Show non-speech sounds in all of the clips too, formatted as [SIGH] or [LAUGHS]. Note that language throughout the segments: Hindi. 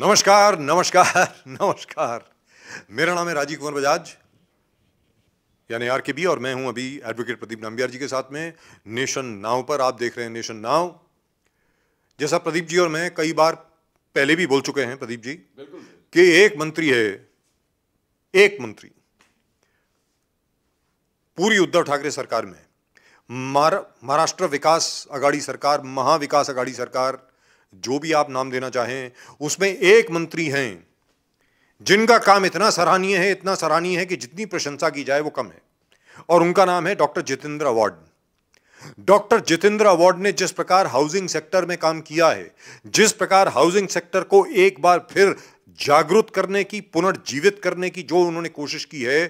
नमस्कार नमस्कार नमस्कार मेरा नाम है राजीव कुमार बजाज यानी आर के बी और मैं हूं अभी एडवोकेट प्रदीप नाम्बियार जी के साथ में नेशन नाव पर आप देख रहे हैं नेशन नाव जैसा प्रदीप जी और मैं कई बार पहले भी बोल चुके हैं प्रदीप जी कि एक मंत्री है एक मंत्री पूरी उद्धव ठाकरे सरकार में महाराष्ट्र विकास अगाड़ी सरकार महाविकास अगाड़ी सरकार जो भी आप नाम देना चाहें उसमें एक मंत्री हैं जिनका काम इतना सराहनीय है इतना सराहनीय है कि जितनी प्रशंसा की जाए वो कम है और उनका नाम है डॉक्टर जितेंद्र अवार्ड डॉक्टर जितेंद्र अवार्ड ने जिस प्रकार हाउसिंग सेक्टर में काम किया है जिस प्रकार हाउसिंग सेक्टर को एक बार फिर जागृत करने की पुनर्जीवित करने की जो उन्होंने कोशिश की है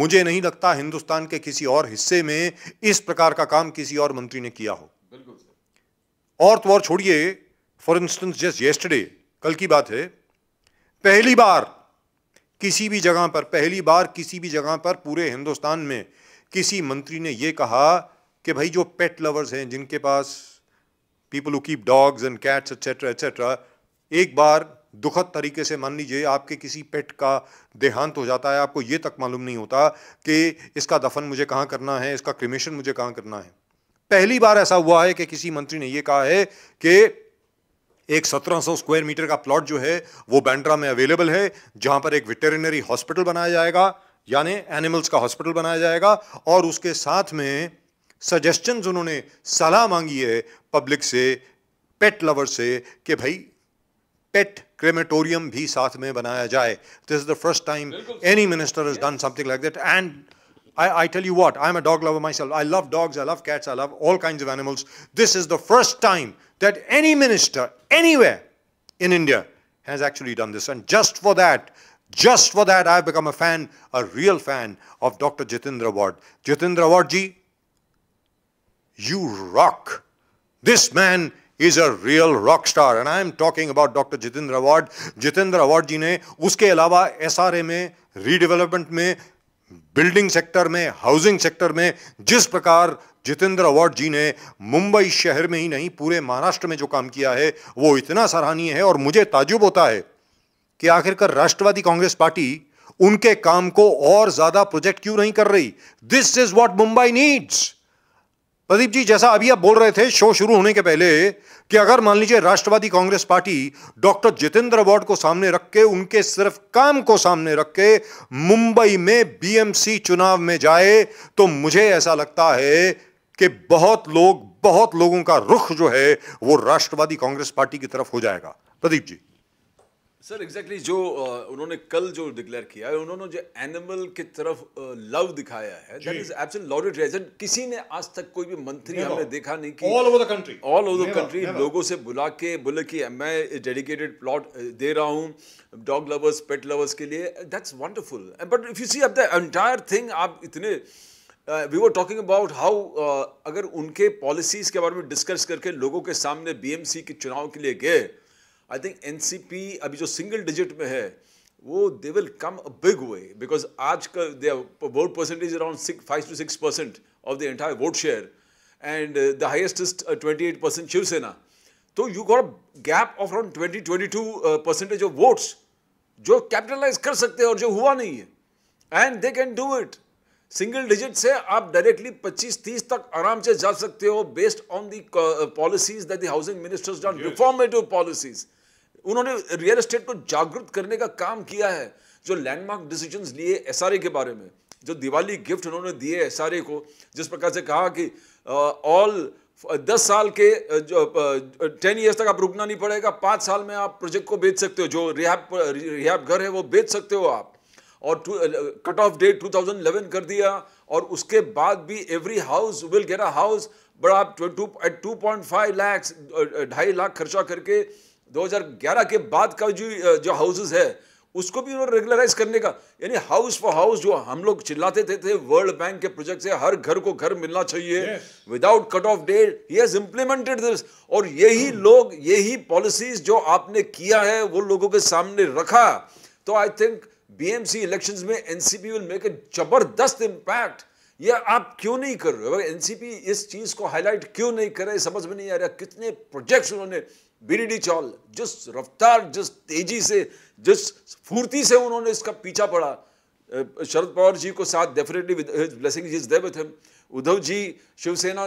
मुझे नहीं लगता हिंदुस्तान के किसी और हिस्से में इस प्रकार का काम किसी और मंत्री ने किया हो बिल्कुल और तो और छोड़िए फॉर इंस्टेंस जस्ट येस्टडे कल की बात है पहली बार किसी भी जगह पर पहली बार किसी भी जगह पर पूरे हिंदुस्तान में किसी मंत्री ने यह कहा कि भाई जो पेट लवर्स हैं जिनके पास people who keep dogs and cats etcetera etcetera एक बार दुखद तरीके से मान लीजिए आपके किसी पेट का देहांत हो जाता है आपको ये तक मालूम नहीं होता कि इसका दफन मुझे कहाँ करना है इसका क्रिमेशन मुझे कहाँ करना है पहली बार ऐसा हुआ है कि किसी मंत्री ने यह कहा है कि एक 1700 स्क्वायर मीटर का प्लॉट जो है वो बैंड्रा में अवेलेबल है जहां पर एक वेटरिनरी हॉस्पिटल बनाया जाएगा यानी एनिमल्स का हॉस्पिटल बनाया जाएगा और उसके साथ में सजेशन उन्होंने सलाह मांगी है पब्लिक से पेट लवर से कि भाई पेट क्रेमेटोरियम भी साथ में बनाया जाए this is the first time any minister is done something like that and I, I, tell you what, I'm a dog lover myself. I love dogs, I love cats, I love all kinds of animals. This is the first time that any minister anywhere in India has actually done this. And just for that, just for that, I've become a fan, a real fan of Dr. Jitendra Ward. Jitendra Wardji, ji, you rock. This man is a real rock star. And I'm talking about Dr. Jitendra Ward. Jitendra Wardji. ne uske alawa SRA mein, redevelopment mein. Building sector में हाउसिंग सेक्टर में जिस प्रकार जितेंद्र अवार्ड जी ने मुंबई शहर में ही नहीं पूरे महाराष्ट्र में जो काम किया है वो इतना सराहनीय है और मुझे ताजुब होता है कि आखिरकार राष्ट्रवादी कांग्रेस पार्टी उनके काम को और ज्यादा प्रोजेक्ट क्यों नहीं कर रही this is what Mumbai needs Pradeep ji जैसा अभी आप बोल रहे थे शो शुरू होने के पहले कि अगर मान लीजिए राष्ट्रवादी कांग्रेस पार्टी डॉक्टर जितेंद्र अवार्ड को सामने रख के उनके सिर्फ काम को सामने रख के मुंबई में बीएमसी चुनाव में जाए तो मुझे ऐसा लगता है कि बहुत लोग बहुत लोगों का रुख जो है वो राष्ट्रवादी कांग्रेस पार्टी की तरफ हो जाएगा प्रदीप जी सर एग्जैक्टली जो उन्होंने कल जो डिक्लेयर किया है उन्होंने जो एनिमल की तरफ लव दिखाया है दैट इज किसी ने आज तक कोई भी मंत्री हमने देखा नहीं कि all over the country all over the country लोगों से बुला के बोले कि मैं डेडिकेटेड प्लॉट दे रहा हूँ डॉग लवर्स पेट लवर्स के लिए that's wonderful but if you see अब द एंटायर थिंग आप इतने we were talking about how अगर उनके पॉलिसीज के बारे में डिस्कस करके लोगों के सामने बीएमसी के चुनाव के लिए गए आई थिंक एन अभी जो सिंगल डिजिट में है वो they will come a big way because आज का their vote percentage around five to six percent of the entire vote share and the highest is twenty eight percent Shiv Sena तो you got gap of around twenty twenty two percentage of votes जो कैपिटलाइज कर सकते हैं और जो हुआ नहीं है and they can do it single digit से आप डायरेक्टली 25-30 तक आराम से जा सकते हो based on the policies that the housing ministers done reformative policies उन्होंने रियल एस्टेट को जागृत करने का काम किया है जो लैंडमार्क डिसीजंस लिए एस के बारे में जो दिवाली गिफ्ट उन्होंने दिए एस को जिस प्रकार से कहा कि ऑल दस साल के जो टेन ईयर्स तक आप रुकना नहीं पड़ेगा पाँच साल में आप प्रोजेक्ट को बेच सकते हो जो रिहाब रिहाब घर है वो बेच सकते हो आप और कट ऑफ डेट 2011 कर दिया और उसके बाद भी every house will get a house but आप two eight two point five lakhs ढाई लाख खर्चा करके 2011 के बाद का जो जो हाउसेज है उसको भी उन्होंने रेगुलराइज करने का यानी हाउस फॉर हाउस जो हम लोग चिल्लाते थे, थे वर्ल्ड बैंक के प्रोजेक्ट से हर घर को घर मिलना चाहिए without cut off date he has implemented this और यही hmm. लोग यही पॉलिसीज जो आपने किया है वो लोगों के सामने रखा तो आई थिंक बीएमसी इलेक्शंस में एनसीपी विल मेक ए जबरदस्त इंपैक्ट ये आप क्यों नहीं कर रहे हो एनसीपी इस चीज को हाईलाइट क्यों नहीं कर रहे समझ में नहीं आ रहा कितने प्रोजेक्ट्स उन्होंने बिरिडी चौल जिस रफ्तार जिस तेजी से जिस फूर्ति से उन्होंने इसका पीछा पड़ा शरद पवार जी को साथ definitely blessing is there with him Uddhav ji Shiv Sena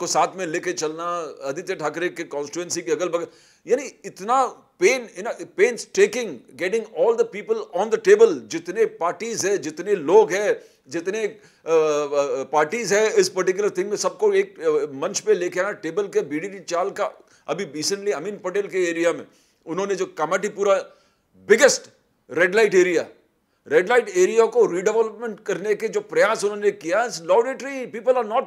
को साथ में लेके चलना आदित्य ठाकरे के कॉन्स्टिट्युएंसी के अगल बगल यानी इतना pain in pain taking getting all the people on the table जितने पार्टीज है जितने लोग हैं जितने पार्टीज है इस पर्टिकुलर थिंग में सबको एक मंच पे लेके आना टेबल के बीडीडी चाल का अभी रिसेंटली अमीन पटेल के एरिया में उन्होंने जो Kamathipura biggest red light area red light area को रिडेवलपमेंट करने के जो प्रयास उन्होंने किया लॉडेटरी पीपल आर नॉट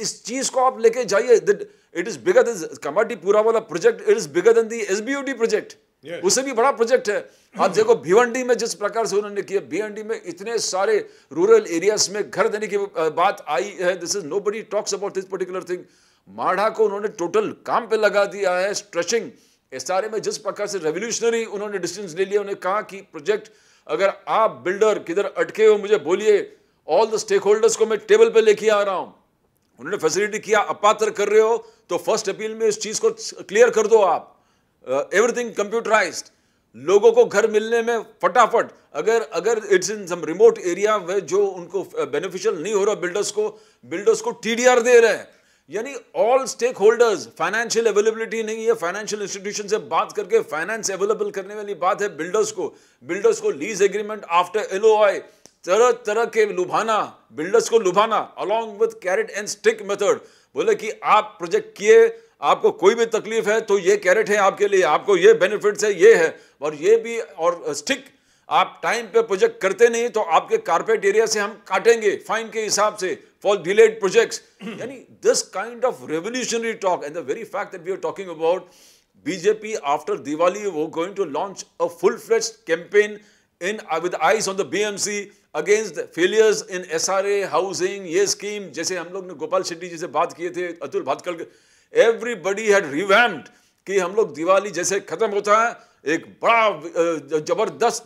इस चीज को आप लेके जाइए it is bigger this Kamathipura वाला project it is bigger than the S project उसे भी बड़ा प्रोजेक्ट है आप देखो भिवंडी में जिस प्रकार से उन्होंने किया भिवंडी में इतने सारे रूरल एरियाज में घर देने की बात आई है this is nobody talks about this particular thing माढ़ा को उन्होंने टोटल काम पे लगा दिया है स्ट्रेचिंग एस में जिस प्रकार से रेवोल्यूशनरी उन्होंने डिसीजन ले लिया उन्होंने कहा कि प्रोजेक्ट अगर आप बिल्डर किधर अटके हो मुझे बोलिए ऑल द स्टेक होल्डर्स को मैं टेबल पे लेके आ रहा हूं उन्होंने फैसिलिटी किया अपात्र कर रहे हो तो फर्स्ट अपील में इस चीज को क्लियर कर दो आप एवरीथिंग uh, कंप्यूटराइज्ड लोगों को घर मिलने में फटाफट अगर अगर it's in some remote area जो उनको बेनिफिशियल uh, नहीं हो रहा बिल्डर्स को बिल्डर्स को टीडीआर दे रहे हैं यानी all stakeholders financial availability नहीं है फाइनेंशियल इंस्टीट्यूशन से बात करके फाइनेंस अवेलेबल करने वाली बात है बिल्डर्स को बिल्डर्स को लीज एग्रीमेंट आफ्टर आई तरह तरह के लुभाना बिल्डर्स को लुभाना along with carrot and stick method बोले कि आप प्रोजेक्ट किए आपको कोई भी तकलीफ है तो ये कैरेट है आपके लिए आपको ये बेनिफिट्स है ये है और ये भी और स्टिक आप टाइम पे प्रोजेक्ट करते नहीं तो आपके कारपेट एरिया से हम काटेंगे फाइन के हिसाब से फॉर डिलेड प्रोजेक्ट्स यानी this kind of revolutionary talk and the very fact that we are talking about BJP after Diwali वो going to launch a full fledge campaign in with eyes on the B against the failures in SRA housing ये स्कीम जैसे हम लोग ने गोपाल शेट्टी जी से बात किए थे Atul Bhatkal everybody had revamped कि हम लोग दिवाली जैसे ख़त्म होता है एक बड़ा ज़बरदस्त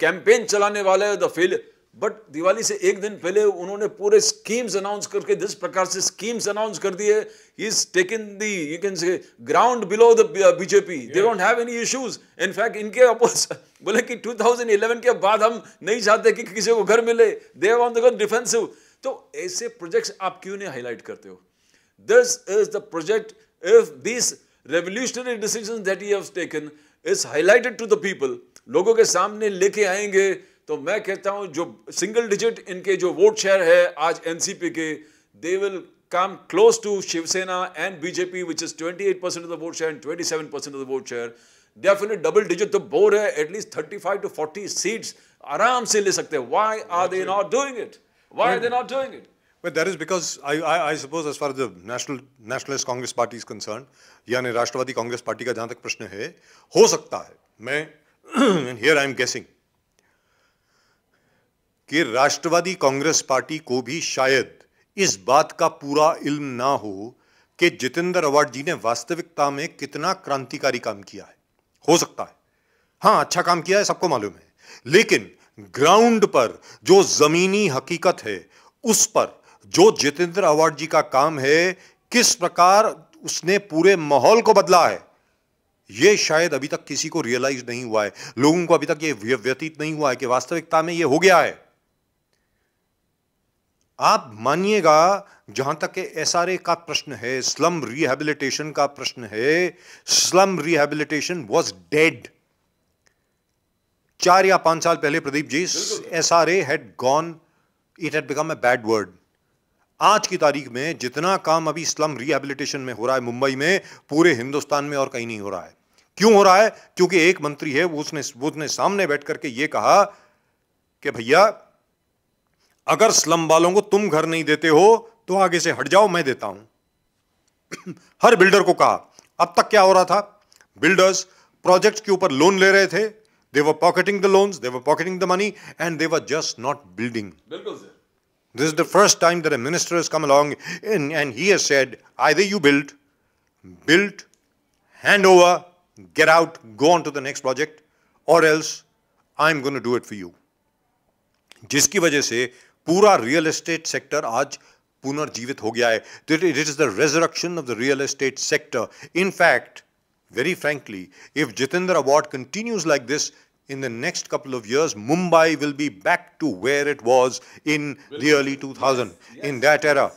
कैंपेन चलाने वाले द फेल बट दिवाली से एक दिन पहले उन्होंने पूरे स्कीम्स अनाउंस करके जिस प्रकार से स्कीम्स अनाउंस कर दिए is taken the you can say ground below the BJP they don't have any issues in fact इनके अपोज [LAUGHS] बोले कि 2011 के बाद हम नहीं चाहते कि किसी को घर मिले दे ऑन द डिफेंसिव तो ऐसे प्रोजेक्ट्स आप क्यों नहीं हाईलाइट करते हो This is the project if these revolutionary decision that you have taken is highlighted to the people लोगों के सामने लेके आएंगे तो मैं कहता हूं जो सिंगल डिजिट इनके जो वोट शेयर है आज NCP they will come close to Shiv Sena and BJP, which is 28% of the vote share and 27% of the vote share. Definitely double digit तो बोर है at least 35 to 40 seats आराम से ले सकते हैं Why are they not doing it? Why are they not doing it? But that is because I, I, I suppose as far as the National Nationalist Congress Party is concerned, यानी राष्ट्रवादी कांग्रेस पार्टी का जहां तक प्रश्न है हो सकता है मैं हियर आई एम गेसिंग कि राष्ट्रवादी कांग्रेस पार्टी को भी शायद इस बात का पूरा इल्म ना हो कि जितेंद्र अवार्ड जी ने वास्तविकता में कितना क्रांतिकारी काम किया है हो सकता है हाँ अच्छा काम किया है सबको मालूम है लेकिन ग्राउंड पर जो जमीनी हकीकत है उस पर जो जितेंद्र अवार्ड जी का काम है किस प्रकार उसने पूरे माहौल को बदला है ये शायद अभी तक किसी को रियलाइज नहीं हुआ है लोगों को अभी तक ये व्यतीत नहीं हुआ है कि वास्तविकता में ये हो गया है आप मानिएगा जहां तक एसआरए का प्रश्न है स्लम रिहेबिलिटेशन का प्रश्न है स्लम रिहेबिलिटेशन वॉज डेड चार या पांच साल पहले Pradeep ji SRA had gone it had become a bad word आज की तारीख में जितना काम अभी स्लम रिहेबिलिटेशन में हो रहा है मुंबई में पूरे हिंदुस्तान में और कहीं नहीं हो रहा है क्यों हो रहा है क्योंकि एक मंत्री है वो उसने वो उसने सामने बैठ करके ये कहा कि भैया अगर स्लम वालों को तुम घर नहीं देते हो तो आगे से हट जाओ मैं देता हूं [CLEARS THROAT] हर बिल्डर को कहा अब तक क्या हो रहा था बिल्डर्स प्रोजेक्ट के ऊपर लोन ले रहे थे they were pocketing the loans they were pocketing the money and they were just not building This is the first time that a minister has come along and, and he has said, either you build, build, hand over, get out, go on to the next project, or else I'm going to do it for you. जिसकी वजह से पूरा real estate sector आज पुनर्जीवित हो गया है It is the resurrection of the real estate sector. In fact, very frankly, if Jitendra Award continues like this, in the next couple of years, Mumbai will be back to where it was in will the early 2000, yes, yes, in that era.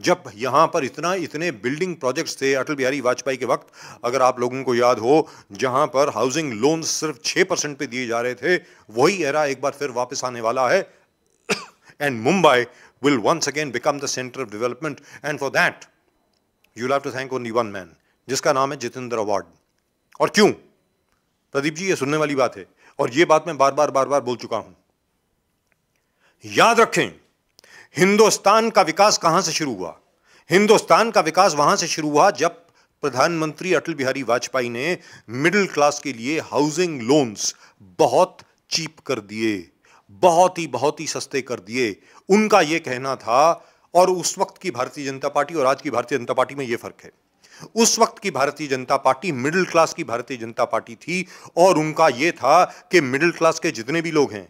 जब यहाँ पर इतना इतने बिल्डिंग प्रोजेक्ट्स थे अटल बिहारी वाजपेयी के वक्त अगर आप लोगों को याद हो जहाँ पर हाउसिंग लोन सिर्फ छः परसेंट पे दिए जा रहे थे वही एरा एक बार फिर वापस आने वाला है and Mumbai will once again become the centre of development and for that you have to thank only one man जिसका नाम है जितेंद्र अवार्ड और क्यों प्रदीप जी ये सुनने वाली बात है और ये बात मैं बार बार बार बार बोल चुका हूं याद रखें हिंदुस्तान का विकास कहां से शुरू हुआ हिंदुस्तान का विकास वहां से शुरू हुआ जब प्रधानमंत्री अटल बिहारी वाजपेयी ने मिडिल क्लास के लिए हाउसिंग लोन्स बहुत चीप कर दिए बहुत ही बहुत ही सस्ते कर दिए उनका यह कहना था और उस वक्त की भारतीय जनता पार्टी और आज की भारतीय जनता पार्टी में यह फर्क है उस वक्त की भारतीय जनता पार्टी मिडिल क्लास की भारतीय जनता पार्टी थी और उनका यह था कि मिडिल क्लास के जितने भी लोग हैं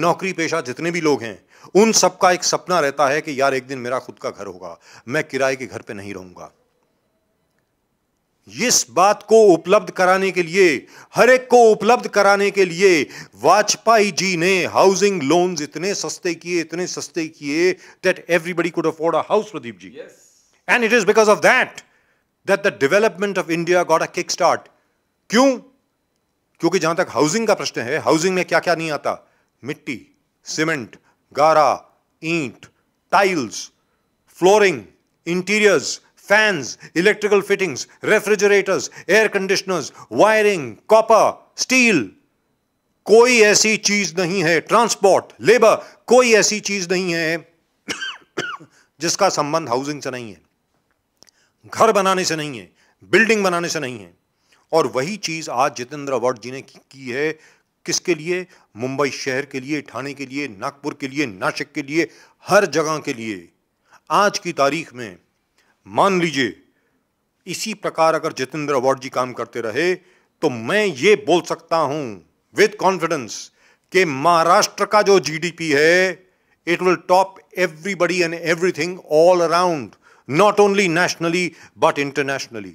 नौकरी पेशा जितने भी लोग हैं उन सबका एक सपना रहता है कि यार एक दिन मेरा खुद का घर होगा मैं किराए के घर पर नहीं रहूंगा इस बात को उपलब्ध कराने के लिए हर एक को उपलब्ध कराने के लिए वाजपेयी जी ने हाउसिंग लोन्स इतने सस्ते किए इतने सस्ते किए that everybody could afford a house Pradeep ji and it is because of that that the development of India got a start क्यों क्योंकि जहां तक हाउसिंग का प्रश्न है हाउसिंग में क्या क्या नहीं आता मिट्टी सीमेंट गारा ईंट tiles flooring interiors fans electrical fittings refrigerators air conditioners wiring copper steel कोई ऐसी चीज नहीं है ट्रांसपोर्ट लेबर कोई ऐसी चीज नहीं है [COUGHS] जिसका संबंध हाउसिंग से नहीं है घर बनाने से नहीं है बिल्डिंग बनाने से नहीं है और वही चीज़ आज जितेंद्र अवार्ड जी ने की है किसके लिए मुंबई शहर के लिए ठाणे के लिए नागपुर के लिए नासिक के लिए हर जगह के लिए आज की तारीख में मान लीजिए इसी प्रकार अगर जितेंद्र अवार्ड जी काम करते रहे तो मैं ये बोल सकता हूं विद कॉन्फिडेंस कि महाराष्ट्र का जो जीडीपी है it will top everybody and everything all around not only nationally but internationally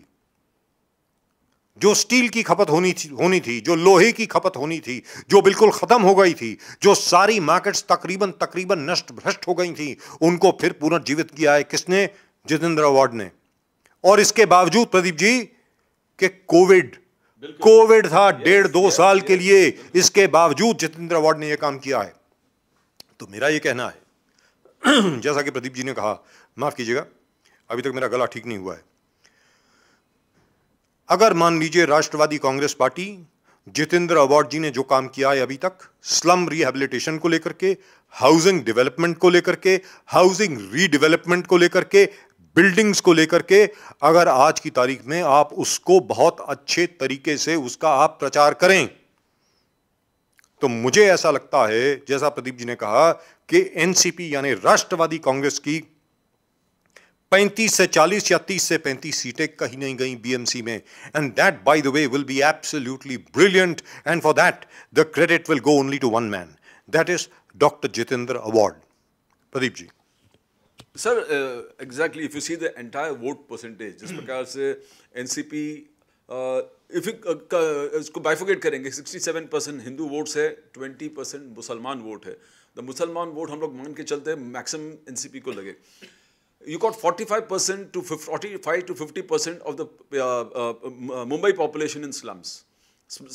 जो स्टील की खपत होनी थी होनी थी जो लोहे की खपत होनी थी जो बिल्कुल ख़त्म हो गई थी जो सारी मार्केट्स तकरीबन तकरीबन नष्ट भ्रष्ट हो गई थी उनको फिर पुनर्जीवित किया है किसने जितेंद्र अवार्ड ने और इसके बावजूद प्रदीप जी के कोविड कोविड था डेढ़ दो साल के लिए इसके बावजूद जितेंद्र अवार्ड ने यह काम किया है तो मेरा यह कहना है [CLEARS THROAT] जैसा कि प्रदीप जी ने कहा माफ कीजिएगा अभी तक मेरा गला ठीक नहीं हुआ है अगर मान लीजिए राष्ट्रवादी कांग्रेस पार्टी जितेंद्र अवार्ड जी ने जो काम किया है अभी तक स्लम रिहेबिलिटेशन को लेकर के हाउसिंग डेवलपमेंट को लेकर के हाउसिंग रीडेवलपमेंट को लेकर के बिल्डिंग्स को लेकर के अगर आज की तारीख में आप उसको बहुत अच्छे तरीके से उसका आप प्रचार करें तो मुझे ऐसा लगता है जैसा प्रदीप जी ने कहा कि एनसीपी यानी राष्ट्रवादी कांग्रेस की 35 से चालीस या तीस से पैंतीस सीटें कहीं नहीं गई बीएमसी में and that by the way will be absolutely brilliant and for that the credit will go only to one man that is doctor Jitendra Awhad Pradeep ji sir exactly if you see the entire vote percentage जिस प्रकार से NCP if uh, uh, uh, इसको बाइफोकेट करेंगे 67 परसेंट हिंदू वोट्स है 20 परसेंट मुसलमान वोट है द मुसलमान वोट हम लोग मान के चलते हैं मैक्सिमम एनसीपी को लगे you got 45% to 45 to 50% of the uh, Mumbai population in slums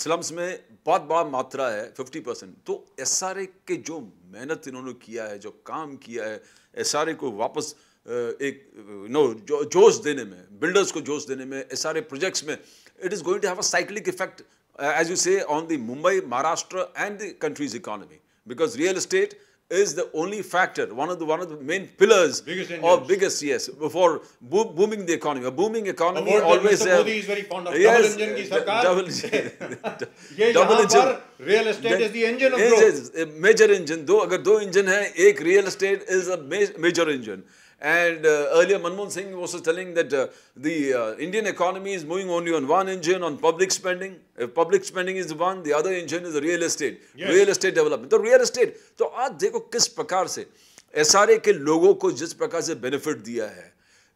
slums में बहुत बड़ा मात्रा है 50 परसेंट तो एस के जो मेहनत इन्होंने किया है जो काम किया है एस को वापस एक नो जो जोश देने में बिल्डर्स को जोश देने में एस प्रोजेक्ट्स में it is going to have a cyclic effect as you say on the Mumbai Maharashtra and the country's economy because real estate is the only factor, one of the one of the main pillars biggest of Indians. biggest yes before bo booming the economy. A booming economy About always. Mr. Modi is very fond of yes, double engine की सरकार. Double, ये double engine. Real estate is the engine of growth. Is, is a major engine. दो अगर दो engine है, एक real estate is a ma- major engine. And uh, earlier Manmohan Singh was telling that uh, the uh, Indian economy is moving only on one engine, on public spending. If public spending is one, the other engine is real estate, yes. real estate development. The real estate, So, आज देखो किस प्रकार से एस के लोगों को जिस प्रकार से दिया है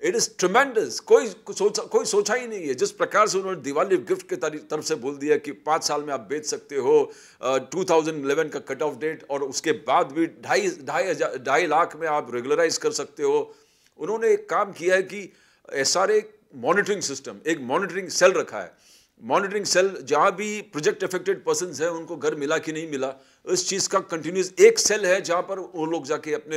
इट इज ट्रमेंडस कोई सोचा कोई सोचा ही नहीं है जिस प्रकार से उन्होंने दिवाली गिफ्ट के तरफ से बोल दिया कि पाँच साल में आप बेच सकते हो टू थाउजेंड इलेवन का कट ऑफ डेट और उसके बाद भी ढाई ढाई हजार ढाई लाख में आप रेगुलराइज कर सकते हो उन्होंने एक काम किया है कि S R A monitoring system एक मॉनिटरिंग सेल रखा है मॉनिटरिंग सेल जहाँ भी प्रोजेक्ट अफेक्टेड पर्सन हैं उनको घर मिला कि नहीं मिला इस चीज़ का कंटिन्यूस एक सेल है जहाँ पर वो लोग जाके अपने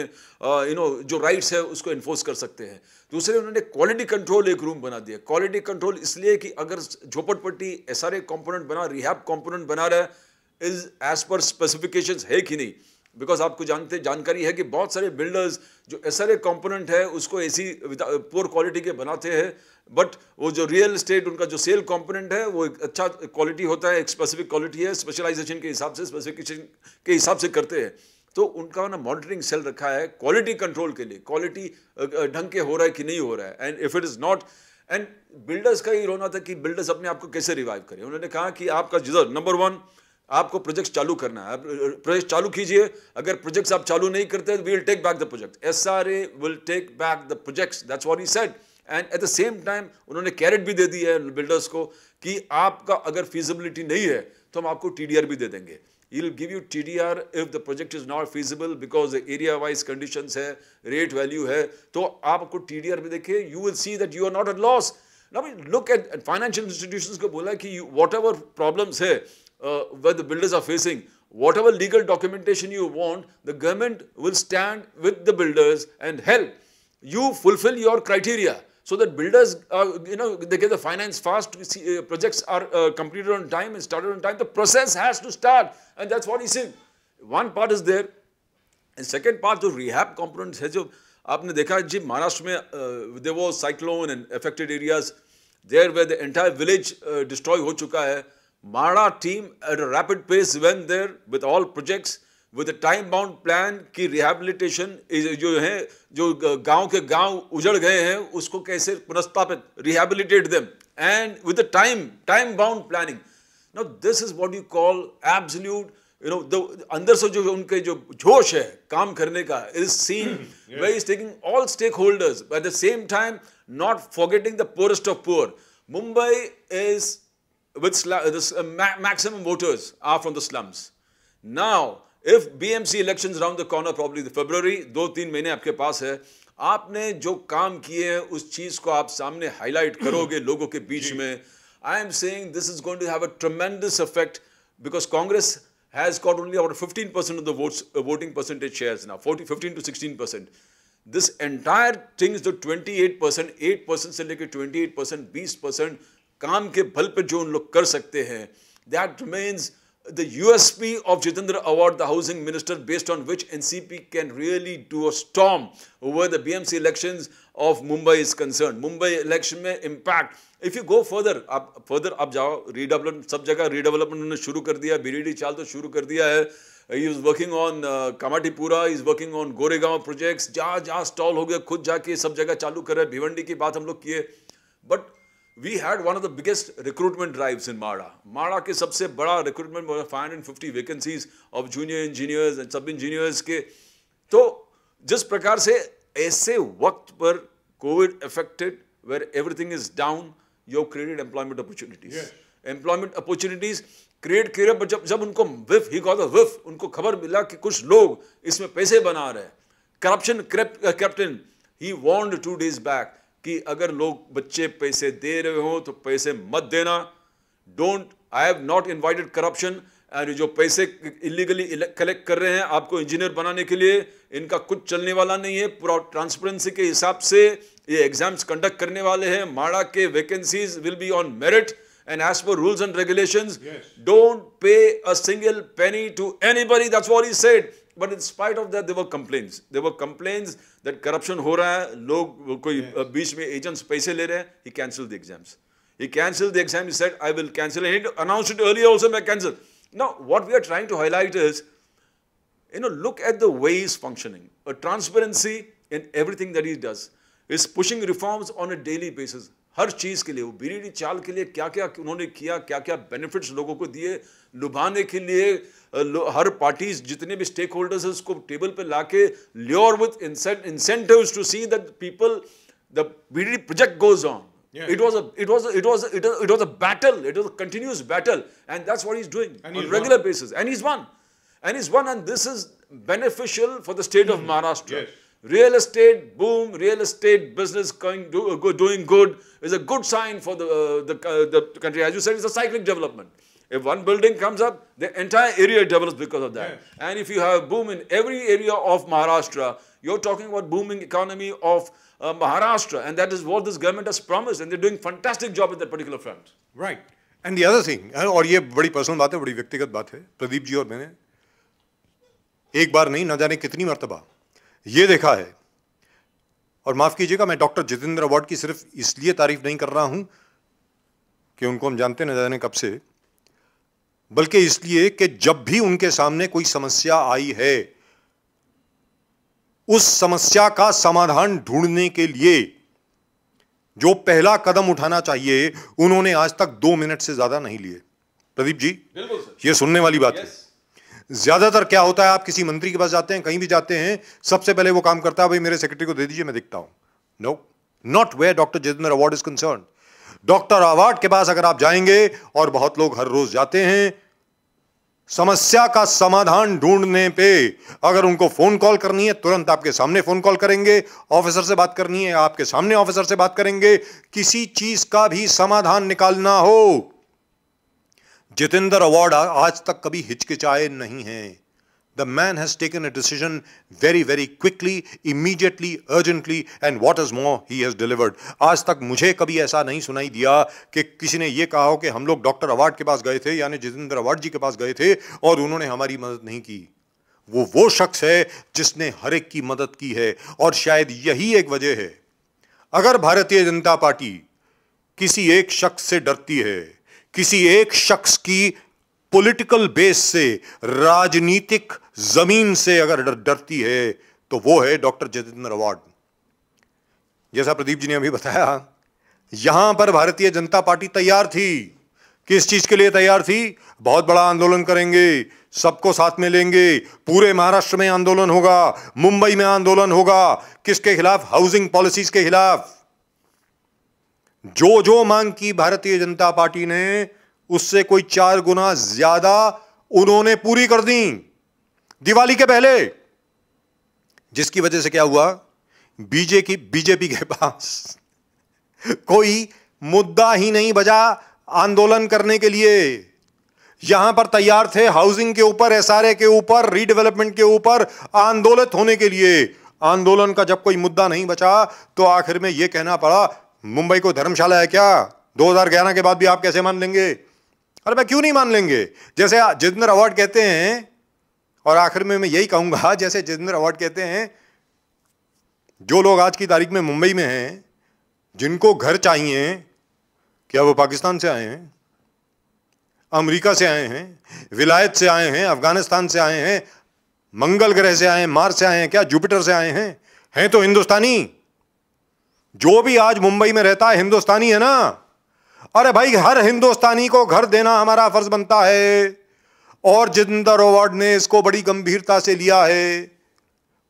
यू नो जो राइट्स है उसको इन्फोर्स कर सकते हैं दूसरे उन्होंने क्वालिटी कंट्रोल एक रूम बना दिया क्वालिटी कंट्रोल इसलिए कि अगर झोपटपट्टी एस आर कंपोनेंट बना रिहैब कंपोनेंट बना रहा है इज एज पर स्पेसिफिकेशंस है कि नहीं बिकॉज आपको जानते जानकारी है कि बहुत सारे बिल्डर्स जो एस आर कॉम्पोनेंट है उसको ए सी पोअर क्वालिटी के बनाते हैं बट वो जो रियल इस्टेट उनका जो सेल कॉम्पोनेंट है वो एक अच्छा क्वालिटी होता है एक स्पेसिफिक क्वालिटी है स्पेशलाइजेशन के हिसाब से स्पेसिफिकेशन के हिसाब से करते हैं तो उनका ना मॉनिटरिंग सेल रखा है क्वालिटी कंट्रोल के लिए क्वालिटी ढंग के हो रहा है कि नहीं हो रहा है and if it is not and builders का ही रोना था कि बिल्डर्स अपने आप को कैसे रिवाइव करें उन्होंने कहा कि आपका जिजर नंबर वन आपको प्रोजेक्ट चालू करना है प्रोजेक्ट चालू कीजिए अगर प्रोजेक्ट्स आप चालू नहीं करते will take back the project S R A will take back the projects that's what you set and at the same time उन्होंने कैरेट भी दे दी है बिल्डर्स को कि आपका अगर फीजिबिलिटी नहीं है तो हम आपको टी भी दे देंगे you give you T D R if the project is not feasible because area wise condition है रेट वैल्यू है तो आपको टी डी आर भी देखिए you will see that you are not at loss ना लुक एट फाइनेंशियल इंस्टीट्यूशन को बोला कि वॉट एवर प्रॉब्लम्स है uh, where the builders are facing, whatever legal documentation you want, the government will stand with the builders and help you fulfill your criteria so that builders, uh, you know, they get the finance fast, see, uh, projects are uh, completed on time and started on time. The process has to start and that's what he said. One part is there and second part, the rehab component है जो आपने देखा जी Maharashtra uh, there was cyclone and affected areas there where the entire village uh, destroy हो चुका MHADA team at a rapid pace went there with all projects with time bound plan की रिहेबिलिटेशन जो है जो गांव के गांव उजड़ गए हैं उसको कैसे पुनर्स्थापित rehabilitate them and with time time bound planning no this is what you call absolute you know the अंदर से जो उनके जो जोश है काम करने का is seen way is taking all stakeholders at the same time not forgetting the poorest of poor Mumbai is with this, uh, ma maximum voters are from the slums. Now, if BMC elections round the corner, probably the February, दो तीन महीने आपके पास है आपने जो काम किए हैं उस चीज़ को आप सामने हाईलाइट करोगे लोगों के बीच में I am saying this is going to have a tremendous effect because Congress has got only about 15 percent of the votes voting percentage shares now 40 15 to 16 percent this entire things जो 28 परसेंट एट परसेंट से लेकर 28 परसेंट बीस परसेंट काम के बल पर जो उन लोग कर सकते हैं that means the U S P of Jitendra Awhad the housing minister based on which N C P can really do a storm over the B M C election of Mumbai is concern Mumbai election में impact if you go further आप फर्दर आप जाओ रीडेवलपमेंट सब जगह रीडेवलपमेंट उन्होंने शुरू कर दिया बी डी डी चाल तो शुरू कर दिया है he is working on Kamathipura is working on Goregaon project जहाँ जहाँ स्टॉल हो गया खुद जाके सब जगह चालू करे भिवंडी की बात हम लोग किए but we had one of the biggest recruitment drives in MHADA MHADA के सबसे बड़ा recruitment five hundred fifty vacancies of junior engineers and sub engineers के तो जिस प्रकार से ऐसे वक्त पर Covid affected where everything is down your created employment opportunities employment opportunities create किया पर जब जब उनको विफ ही गॉट विफ उनको खबर मिला कि कुछ लोग इसमें पैसे बना रहे corruption captain he warned two days back कि अगर लोग बच्चे पैसे दे रहे हों तो पैसे मत देना don't I have not invited corruption और जो पैसे इलीगली कलेक्ट कर रहे हैं आपको इंजीनियर बनाने के लिए इनका कुछ चलने वाला नहीं है पूरा ट्रांसपेरेंसी के हिसाब से ये एग्जाम्स कंडक्ट करने वाले हैं माड़ा के vacancies will be on merit and as per rules and regulation don't pay a single penny to to anybody that's what he but in spite of that, there were complaints. There were complaints that corruption ho raha hai, log koi uh, beech mein agents paise le rahe He cancelled the exams. He cancelled the exam. He said, I will cancel. And he announced it earlier also, I cancel. Now, what we are trying to highlight is, you know, look at the way he's functioning. A transparency in everything that he does. is pushing reforms on a daily basis. हर चीज़ के लिए वो बीड़ी चाल के लिए क्या क्या उन्होंने किया क्या क्या बेनिफिट्स लोगों को दिए लुभाने के लिए हर पार्टीज जितने भी स्टेक होल्डर्स हैं उसको टेबल पर ला के lure with incentive to see that people the BD project goes on Yeah. It was a it was a, it was a, it was a, it was a battle. It was a continuous battle, and that's what he's doing and on he's regular won. basis. And he's won, and he's won, and this is beneficial for the state mm -hmm. of Maharashtra. Yes. real estate boom, real estate business going do, doing good is a good sign for the, uh, the, uh, the country. As you said, it's a cyclic development. If one building comes up, the entire area develops because of that. Yes. And if you have boom in every area of Maharashtra, you're talking about booming economy of uh, Maharashtra. And that is what this government has promised. And they're doing fantastic job at that particular front. Right. And the other thing और ये बड़ी पर्सनल बात है बड़ी व्यक्तिगत बात है Pradeep ji और मैंने एक bar, नहीं ना जाने कितनी मरतबा ये देखा है और माफ़ कीजिएगा मैं डॉक्टर जितेंद्र अवार्ड की सिर्फ इसलिए तारीफ नहीं कर रहा हूं कि उनको हम जानते न जाने कब से बल्कि इसलिए कि जब भी उनके सामने कोई समस्या आई है उस समस्या का समाधान ढूंढने के लिए जो पहला कदम उठाना चाहिए उन्होंने आज तक दो मिनट से ज्यादा नहीं लिए प्रदीप जी ये सुनने वाली बात yes. है ज़्यादातर क्या होता है आप किसी मंत्री के पास जाते हैं कहीं भी जाते हैं सबसे पहले वो काम करता है भाई मेरे सेक्रेटरी को दे दीजिए मैं दिखता हूं no not way doctor Jitendra Awhad is concern doctor Awhad के पास अगर आप जाएंगे और बहुत लोग हर रोज जाते हैं समस्या का समाधान ढूंढने पे अगर उनको फोन कॉल करनी है तुरंत आपके सामने फोन कॉल करेंगे ऑफिसर से बात करनी है आपके सामने ऑफिसर से बात करेंगे किसी चीज का भी समाधान निकालना हो जितेंद्र अवार्ड आज तक कभी हिचकिचाए नहीं हैं the man has taken a decision very very quickly immediately urgently and what is more he has delivered आज तक मुझे कभी ऐसा नहीं सुनाई दिया कि किसी ने यह कहा हो कि हम लोग डॉक्टर अवार्ड के पास गए थे यानी जितेंद्र अवार्ड जी के पास गए थे और उन्होंने हमारी मदद नहीं की वो वो शख्स है जिसने हर एक की मदद की है और शायद यही एक वजह है अगर भारतीय जनता पार्टी किसी एक शख्स से डरती है किसी एक शख्स की पॉलिटिकल बेस से राजनीतिक जमीन से अगर डरती है तो वो है डॉक्टर जितेंद्र अवार्ड जैसा प्रदीप जी ने अभी बताया यहां पर भारतीय जनता पार्टी तैयार थी किस चीज के लिए तैयार थी बहुत बड़ा आंदोलन करेंगे सबको साथ में लेंगे पूरे महाराष्ट्र में आंदोलन होगा मुंबई में आंदोलन होगा किसके खिलाफ हाउसिंग पॉलिसीज के खिलाफ जो जो मांग की भारतीय जनता पार्टी ने उससे कोई चार गुना ज्यादा उन्होंने पूरी कर दी दिवाली के पहले जिसकी वजह से क्या हुआ बीजेपी बीजेपी के पास कोई मुद्दा ही नहीं बचा आंदोलन करने के लिए यहां पर तैयार थे हाउसिंग के ऊपर एसआरए के ऊपर रीडेवलपमेंट के ऊपर आंदोलित होने के लिए आंदोलन का जब कोई मुद्दा नहीं बचा तो आखिर में यह कहना पड़ा मुंबई को धर्मशाला है क्या 2011 के बाद भी आप कैसे मान लेंगे अरे मैं क्यों नहीं मान लेंगे जैसे जितेंद्र अवार्ड कहते हैं और आखिर में मैं यही कहूंगा [LAUGHS] जैसे जितेंद्र अवार्ड कहते हैं जो लोग आज की तारीख में मुंबई में हैं जिनको घर चाहिए क्या वो पाकिस्तान से आए हैं अमेरिका से आए हैं विलायत से आए हैं अफगानिस्तान से आए हैं मंगल ग्रह से आए हैं मार्स से आए हैं क्या जुपिटर से आए हैं हैं तो हिंदुस्तानी जो भी आज मुंबई में रहता है हिंदुस्तानी है ना अरे भाई हर हिंदुस्तानी को घर देना हमारा फर्ज बनता है और जितेंद्र अवार्ड ने इसको बड़ी गंभीरता से लिया है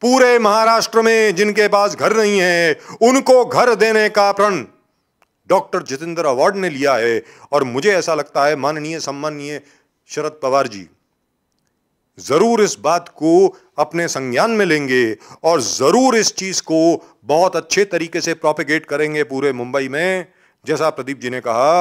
पूरे महाराष्ट्र में जिनके पास घर नहीं है उनको घर देने का प्रण डॉक्टर जितेंद्र अवार्ड ने लिया है और मुझे ऐसा लगता है माननीय सम्माननीय शरद पवार जी ज़रूर इस बात को अपने संज्ञान में लेंगे और ज़रूर इस चीज़ को बहुत अच्छे तरीके से प्रोपिगेट करेंगे पूरे मुंबई में जैसा प्रदीप जी ने कहा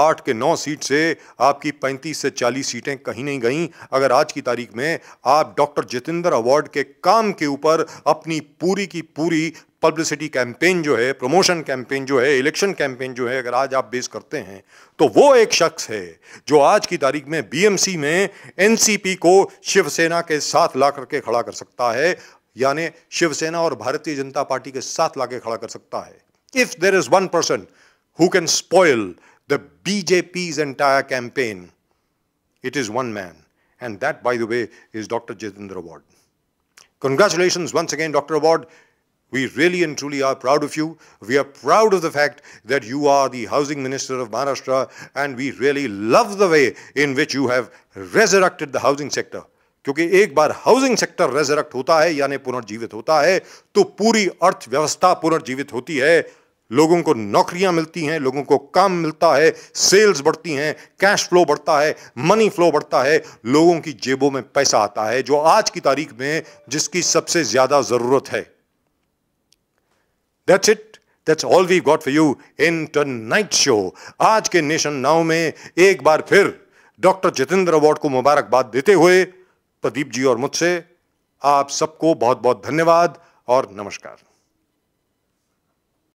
आठ के नौ सीट से आपकी पैंतीस से चालीस सीटें कहीं नहीं गईं अगर आज की तारीख में आप डॉक्टर जितेंद्र अवार्ड के काम के ऊपर अपनी पूरी की पूरी पब्लिसिटी कैंपेन जो है प्रमोशन कैंपेन जो है इलेक्शन कैंपेन जो है अगर आज आप बेस करते हैं तो वो एक शख्स है जो आज की तारीख में बीएमसी में एनसीपी को शिवसेना के साथ ला करके खड़ा कर सकता है यानी शिवसेना और भारतीय जनता पार्टी के साथ ला खड़ा कर सकता है if there is one person who can spoil the BJP entire campaign it is one man and that by the way is doctor Jitendra Awhad congratulation once again doctor Awhad We really and truly are proud of you. We are proud of the fact that you are the housing minister of Maharashtra and we really love the way in which you have resurrected the housing sector. क्योंकि एक बार हाउसिंग सेक्टर रेजरेक्ट होता है यानी पुनर्जीवित होता है तो पूरी अर्थव्यवस्था पुनर्जीवित होती है लोगों को नौकरियां मिलती हैं लोगों को काम मिलता है सेल्स बढ़ती हैं कैश फ्लो बढ़ता है मनी फ्लो बढ़ता है लोगों की जेबों में पैसा आता है जो आज की तारीख में जिसकी सबसे ज़्यादा ज़रूरत है that's it that's all we got for you in night show आज के नेशन नाउ में एक बार फिर डॉक्टर जितेंद्र अवार्ड को मुबारकबाद देते हुए प्रदीप जी और मुझसे आप सबको बहुत बहुत धन्यवाद और नमस्कार